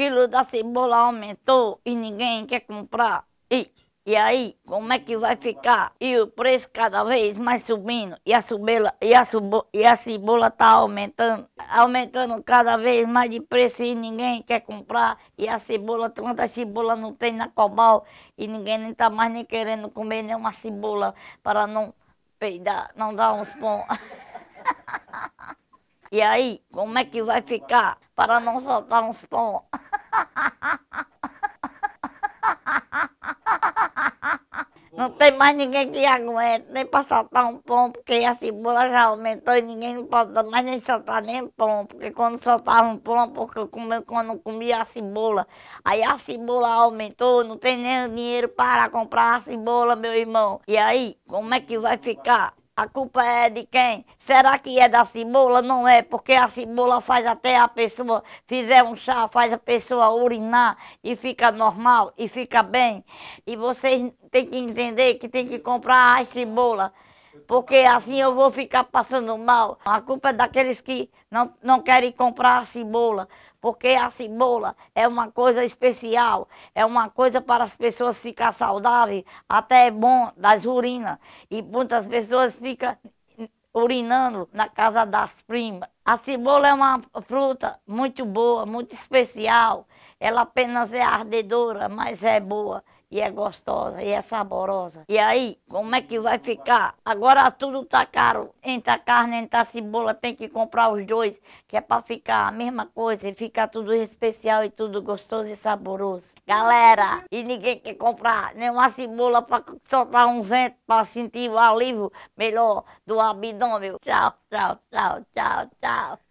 quilo da cebola aumentou e ninguém quer comprar. E, e aí, como é que vai ficar? E o preço cada vez mais subindo. E a, subela, e a, subo, e a cebola tá aumentando, aumentando cada vez mais de preço e ninguém quer comprar. E a cebola, tanta cebola não tem na Cobal e ninguém nem está mais nem querendo comer nenhuma cebola para não peidar, não dar uns pão. E aí, como é que vai ficar para não soltar uns pão? Não tem mais ninguém que aguente, nem para soltar um pão, porque a cebola já aumentou e ninguém não pode mais nem soltar nem pão, porque quando soltava um pão, é porque eu comia, quando comia a cebola, aí a cebola aumentou, não tem nem dinheiro para comprar a cebola, meu irmão. E aí, como é que vai ficar? A culpa é de quem? Será que é da cebola? Não é, porque a cebola faz até a pessoa, fizer um chá, faz a pessoa urinar e fica normal e fica bem. E vocês têm que entender que tem que comprar as cebolas porque assim eu vou ficar passando mal. A culpa é daqueles que não, não querem comprar a cebola, porque a cebola é uma coisa especial, é uma coisa para as pessoas ficar saudáveis, até é bom das urinas. E muitas pessoas ficam urinando na casa das primas. A cebola é uma fruta muito boa, muito especial. Ela apenas é ardedora, mas é boa e é gostosa e é saborosa. E aí, como é que vai ficar? Agora tudo tá caro, a carne, a cebola, tem que comprar os dois, que é para ficar a mesma coisa e ficar tudo especial e tudo gostoso e saboroso. Galera, e ninguém quer comprar nenhuma cebola para soltar um vento, para sentir o alívio melhor do abdômen. Tchau, tchau, tchau, tchau, tchau. off.